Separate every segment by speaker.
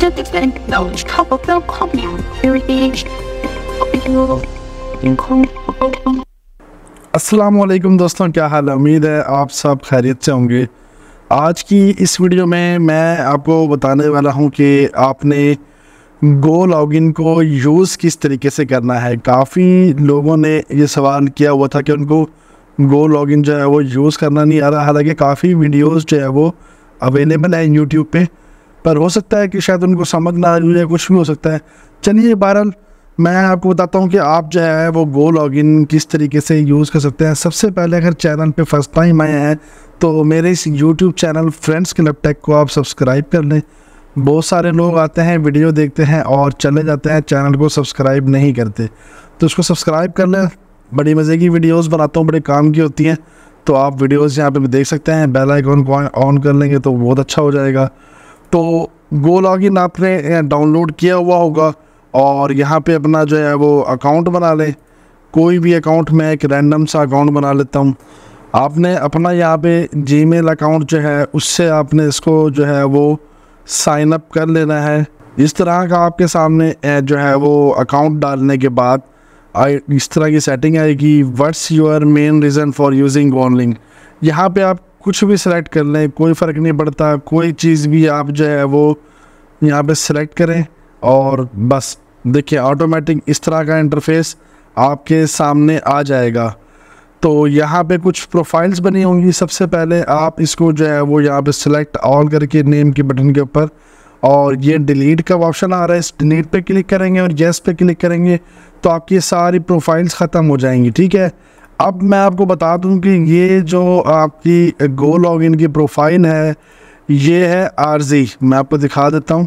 Speaker 1: to the knowledge top of the compound, heritage, Aslam दोस्तों क्या हाल है उम्मीद है आप सब खैरियत से होंगे आज की इस वीडियो में मैं आपको बताने वाला हूं कि आपने गो लॉगिन को यूज़ किस तरीके से करना है काफ़ी लोगों ने ये सवाल किया हुआ था कि उनको गो लॉगिन जो है वो यूज़ करना नहीं आ रहा हालांकि काफ़ी वीडियोस जो है वो अवेलेबल हैं यूट्यूब पे पर हो सकता है कि शायद उनको समझ ना आ जाए कुछ भी हो सकता है चलिए बहरहाल मैं आपको बताता हूँ कि आप जो है वो गो लॉगिन किस तरीके से यूज़ कर सकते हैं सबसे पहले अगर चैनल पे फर्स्ट टाइम आए हैं तो मेरे इस YouTube channel friends club tech को आप सब्सक्राइब कर लें बहुत सारे लोग आते हैं वीडियो देखते हैं और चले जाते हैं चैनल को सब्सक्राइब नहीं करते तो उसको सब्सक्राइब कर लें बड़ी मज़े की वीडियोस बनाता हूँ बड़े काम की होती हैं तो आप वीडियोस यहाँ पे देख सकते हैं बेल आइकॉन को ऑन कर लेंगे तो बहुत अच्छा हो जाएगा तो गो लॉगिन आपने डाउनलोड किया हुआ होगा और यहाँ पे अपना जो है वो अकाउंट बना लें कोई भी अकाउंट मैं एक रैंडम सा अकाउंट बना लेता हूँ आपने अपना यहाँ पे जीमेल अकाउंट जो है उससे आपने इसको जो है वो साइन अप कर लेना है इस तरह का आपके सामने जो है वो अकाउंट डालने के बाद इस तरह की सेटिंग आएगी what's your main reason for using गोन लिंक यहाँ पे आप कुछ भी सिलेक्ट कर लें कोई फ़र्क नहीं पड़ता कोई चीज़ भी आप जो है वो यहाँ पे सिलेक्ट करें और बस देखिए ऑटोमेटिक इस तरह का इंटरफेस आपके सामने आ जाएगा तो यहाँ पे कुछ प्रोफाइल्स बनी होंगी सबसे पहले आप इसको जो है वो यहाँ पे सिलेक्ट ऑल करके नेम के बटन के ऊपर और ये डिलीट का ऑप्शन आ रहा है इस डिलीट पे क्लिक करेंगे और येस पे क्लिक करेंगे तो आपकी सारी प्रोफाइल्स ख़त्म हो जाएंगी ठीक है अब मैं आपको बता दूं कि ये जो आपकी गो लॉग इन की प्रोफाइल है ये है आरजी मैं आपको दिखा देता हूँ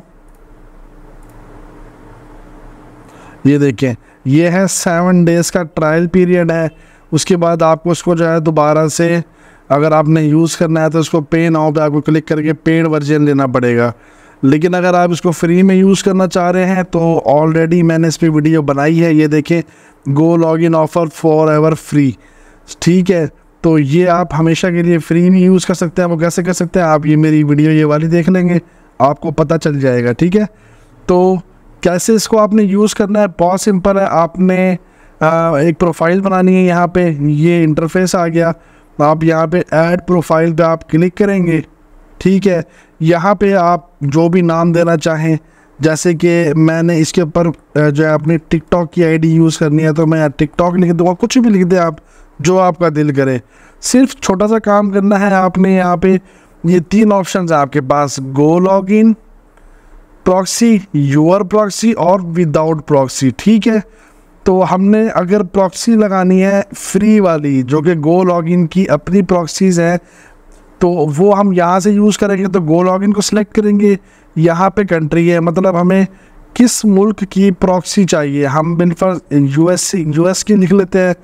Speaker 1: ये देखें ये है सेवन डेज़ का ट्रायल पीरियड है उसके बाद आपको उसको जो है दोबारा से अगर आपने यूज़ करना है तो उसको पेन ऑफ पे आपको क्लिक करके पेड वर्जन लेना पड़ेगा लेकिन अगर आप इसको फ्री में यूज़ करना चाह रहे हैं तो ऑलरेडी मैंने इस पर वीडियो बनाई है ये देखें GoLogin offer forever free ठीक है तो ये आप हमेशा के लिए फ्री में यूज़ कर सकते हैं वो कैसे कर सकते हैं आप ये मेरी वीडियो ये वाली देख लेंगे आपको पता चल जाएगा ठीक है तो कैसे इसको आपने यूज़ करना है बहुत सिंपल है आपने आ, एक प्रोफाइल बनानी है यहाँ पे ये इंटरफेस आ गया आप यहाँ पे ऐड प्रोफाइल पे आप क्लिक करेंगे ठीक है यहाँ पे आप जो भी नाम देना चाहें जैसे कि मैंने इसके ऊपर जो है अपनी टिकटॉक की आईडी यूज़ करनी है तो मैं टिकटॉक लिख दूँगा कुछ भी लिख दें आप जो आपका दिल करे सिर्फ छोटा सा काम करना है आपने यहाँ पे ये तीन ऑप्शन है आपके पास GoLogin proxy your proxy और विदाउट प्रॉक्सी ठीक है तो हमने अगर प्रॉक्सी लगानी है फ्री वाली जो कि गो लॉगिन की अपनी प्रॉक्सीज हैं तो वो हम यहाँ से यूज़ करेंगे तो गो लॉगिन को सिलेक्ट करेंगे यहाँ पे कंट्री है मतलब हमें किस मुल्क की प्रॉक्सी चाहिए हम बिनफर यू एस की लिख लेते हैं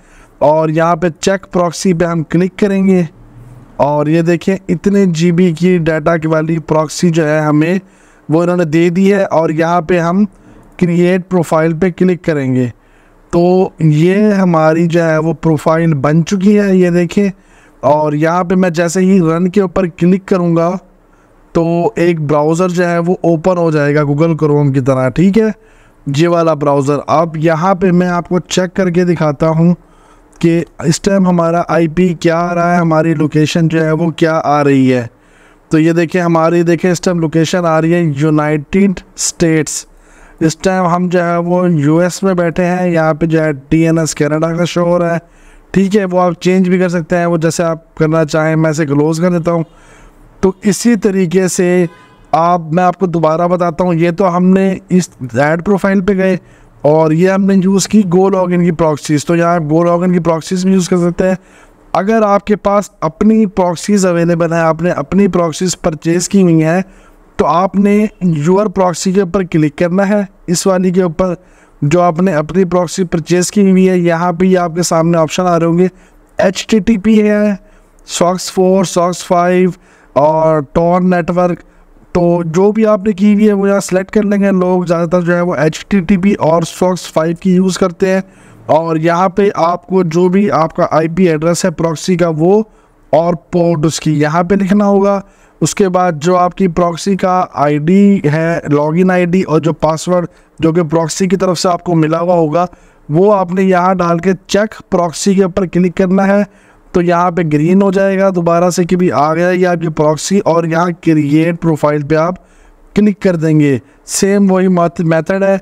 Speaker 1: और यहाँ पे चेक प्रॉक्सी पे हम क्लिक करेंगे और ये देखें इतने बी की डाटा की वाली प्रॉक्सी जो है हमें वो इन्होंने दे दी है और यहाँ पे हम क्रिएट प्रोफाइल पे क्लिक करेंगे तो ये हमारी जो है वो प्रोफाइल बन चुकी है ये देखें और यहाँ पे मैं जैसे ही रन के ऊपर क्लिक करूँगा तो एक ब्राउज़र जो है वो ओपन हो जाएगा गूगल क्रोम की तरह ठीक है ये वाला ब्राउज़र अब यहाँ पे मैं आपको चेक करके दिखाता हूँ कि इस टाइम हमारा आईपी क्या आ रहा है हमारी लोकेशन जो है वो क्या आ रही है तो ये देखें हमारी देखें इस टाइम लोकेशन आ रही है यूनाइटेड स्टेट्स इस टाइम हम जो है वो यूएस में बैठे हैं यहाँ पे जो है टी एन एस का शो हो रहा है ठीक है वो आप चेंज भी कर सकते हैं वो जैसे आप करना चाहें मैं इसे क्लोज़ कर देता हूँ तो इसी तरीके से आप मैं आपको दोबारा बताता हूँ ये तो हमने इस एड प्रोफाइल पे गए और ये हमने यूज़ की गो लॉगिन की प्रॉक्सीज़ तो यहाँ गो लॉगिन की प्रॉक्सीज़ भी यूज़ कर सकते हैं अगर आपके पास अपनी प्रॉक्सीज़ अवेलेबल हैं आपने अपनी प्रॉक्सीज़ परचेज़ की हुई हैं तो आपने यूर प्रॉक्सी के ऊपर क्लिक करना है इस वाली के ऊपर जो आपने अपनी प्रॉक्सी परचेज़ की हुई है यहाँ भी आपके सामने ऑप्शन आ रहे होंगे एच टी टी पी है सॉक्स फोर सॉक्स फाइव और टॉन नेटवर्क तो जो भी आपने की हुई है वो यहाँ सेलेक्ट कर लेंगे लोग ज़्यादातर जो है वो एच टी टी पी और सॉक्स फाइव की यूज़ करते हैं और यहाँ पे आपको जो भी आपका आई पी एड्रेस है प्रॉक्सी का वो और पोर्ट उसकी यहाँ पे लिखना होगा उसके बाद जो आपकी प्रॉक्सी का आईडी है लॉगिन आईडी और जो पासवर्ड जो कि प्रॉक्सी की तरफ से आपको मिला हुआ होगा वो आपने यहाँ डाल के चेक प्रॉक्सी के ऊपर क्लिक करना है तो यहाँ पे ग्रीन हो जाएगा दोबारा से कि भी आ गया ये आपकी प्रॉक्सी और यहाँ क्रिएट प्रोफाइल पे आप क्लिक कर देंगे सेम वही मेथड है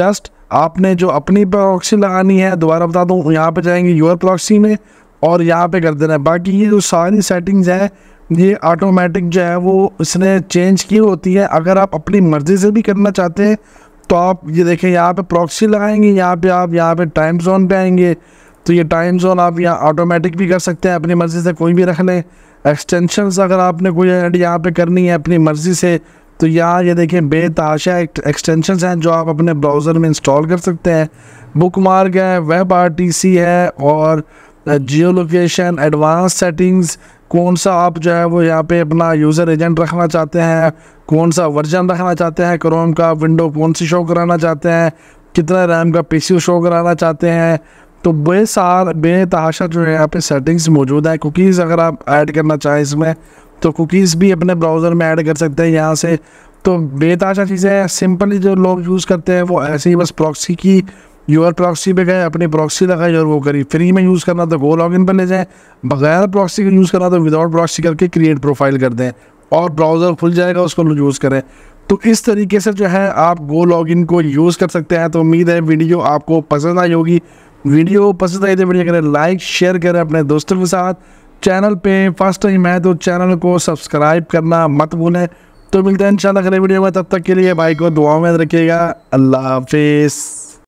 Speaker 1: जस्ट आपने जो अपनी प्रॉक्सी लगानी है दोबारा बता दूँ यहाँ पे जाएंगे योर प्रॉक्सी में और यहाँ पे कर देना है बाकी ये जो सारी सेटिंग्स हैं ये ऑटोमेटिक जो है वो इसने चेंज की होती है अगर आप अपनी मर्ज़ी से भी करना चाहते हैं तो आप ये देखें यहाँ पे प्रॉक्सी लगाएंगे यहाँ पे आप यहाँ पे टाइम जोन पे आएंगे तो ये टाइम जोन आप यहाँ ऑटोमेटिक भी कर सकते हैं अपनी मर्ज़ी से कोई भी रख लें एक्सटेंशन अगर आपने कोई ऐड यहाँ पर करनी है अपनी मर्ज़ी से तो यहाँ ये देखें बेताशा एक्सटेंशन हैं जो आप अपने ब्राउज़र में इंस्टॉल कर सकते हैं बुक मार्ग है वेब आर है और जियो लोकेशन एडवांस सेटिंग्स कौन सा आप जो है वो यहाँ पे अपना यूज़र एजेंट रखना चाहते हैं कौन सा वर्जन रखना चाहते हैं क्रोम का विंडो कौन सी शो कराना चाहते हैं कितना रैम का पी शो कराना चाहते हैं तो बेसार बेतहाशा जो है यहाँ पे सेटिंग्स मौजूद हैं कुकीज़ अगर आप ऐड करना चाहें इसमें तो कुकीज़ भी अपने ब्राउज़र में ऐड कर सकते हैं यहाँ से तो बेताशा चीज़ें सिंपली जो लोग यूज़ करते हैं वो ऐसे ही बस प्रॉक्सी की यूर प्रॉक्सी पे गए अपनी प्रॉक्सी लगाई और वो करी फ्री में यूज़ करना तो गो लॉगिन पर ले जाएँ बगैर प्रॉक्सी का यूज़ करना तो विदाउट प्रॉक्सी करके क्रिएट प्रोफाइल कर दें और ब्राउज़र खुल जाएगा उसको यूज़ करें तो इस तरीके से जो है आप गो लॉगिन को यूज़ कर सकते हैं तो उम्मीद है वीडियो आपको पसंद आई होगी वीडियो पसंद आई तो वीडियो करें लाइक शेयर करें अपने दोस्तों के साथ चैनल पे फर्स्ट टाइम है तो चैनल को सब्सक्राइब करना मत भूलें तो मिलते हैं इंशाल्लाह अगले वीडियो में तब तक के लिए भाई को दुआ में रखिएगा अल्लाह हाफिज़